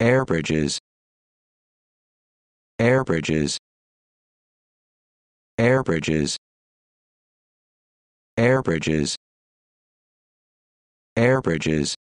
air bridges air bridges air bridges air bridges air bridges